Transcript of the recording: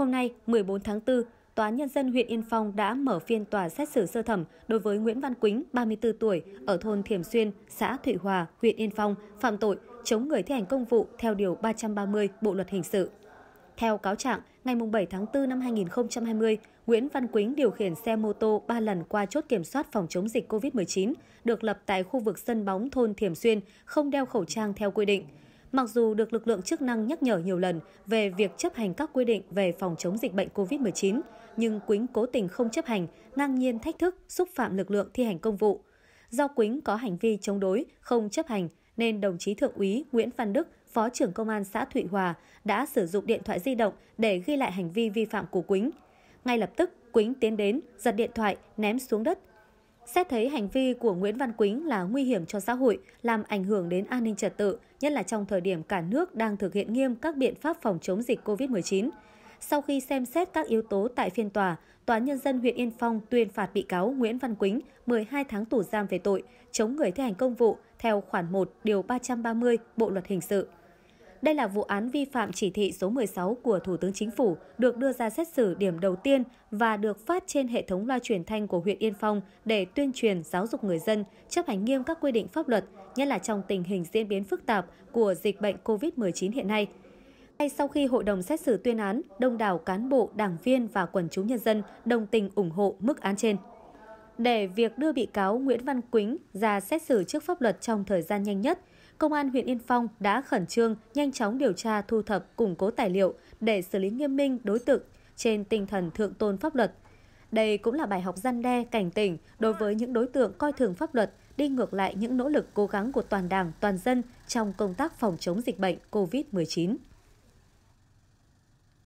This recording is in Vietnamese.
Hôm nay, 14 tháng 4, Tòa Nhân dân huyện Yên Phong đã mở phiên tòa xét xử sơ thẩm đối với Nguyễn Văn Quýnh, 34 tuổi, ở thôn Thiểm Xuyên, xã Thụy Hòa, huyện Yên Phong, phạm tội chống người thi hành công vụ theo Điều 330 Bộ Luật Hình sự. Theo cáo trạng, ngày 7 tháng 4 năm 2020, Nguyễn Văn Quýnh điều khiển xe mô tô 3 lần qua chốt kiểm soát phòng chống dịch COVID-19, được lập tại khu vực sân bóng thôn Thiểm Xuyên, không đeo khẩu trang theo quy định. Mặc dù được lực lượng chức năng nhắc nhở nhiều lần về việc chấp hành các quy định về phòng chống dịch bệnh COVID-19, nhưng Quýnh cố tình không chấp hành, ngang nhiên thách thức, xúc phạm lực lượng thi hành công vụ. Do Quýnh có hành vi chống đối, không chấp hành, nên đồng chí Thượng úy Nguyễn Văn Đức, Phó trưởng Công an xã Thụy Hòa đã sử dụng điện thoại di động để ghi lại hành vi vi phạm của Quýnh. Ngay lập tức, Quýnh tiến đến, giật điện thoại, ném xuống đất Xét thấy hành vi của Nguyễn Văn Quýnh là nguy hiểm cho xã hội, làm ảnh hưởng đến an ninh trật tự, nhất là trong thời điểm cả nước đang thực hiện nghiêm các biện pháp phòng chống dịch COVID-19. Sau khi xem xét các yếu tố tại phiên tòa, Tòa Nhân dân huyện Yên Phong tuyên phạt bị cáo Nguyễn Văn Quýnh 12 tháng tù giam về tội chống người thi hành công vụ theo khoản 1 điều 330 Bộ Luật Hình sự. Đây là vụ án vi phạm chỉ thị số 16 của Thủ tướng Chính phủ được đưa ra xét xử điểm đầu tiên và được phát trên hệ thống loa truyền thanh của huyện Yên Phong để tuyên truyền giáo dục người dân chấp hành nghiêm các quy định pháp luật, nhất là trong tình hình diễn biến phức tạp của dịch bệnh COVID-19 hiện nay. Ngay sau khi hội đồng xét xử tuyên án, đông đảo cán bộ, đảng viên và quần chúng nhân dân đồng tình ủng hộ mức án trên để việc đưa bị cáo Nguyễn Văn Quýnh ra xét xử trước pháp luật trong thời gian nhanh nhất, Công an huyện Yên Phong đã khẩn trương, nhanh chóng điều tra thu thập, củng cố tài liệu để xử lý nghiêm minh đối tượng trên tinh thần thượng tôn pháp luật. Đây cũng là bài học gian đe, cảnh tỉnh đối với những đối tượng coi thường pháp luật, đi ngược lại những nỗ lực cố gắng của toàn đảng, toàn dân trong công tác phòng chống dịch bệnh COVID-19.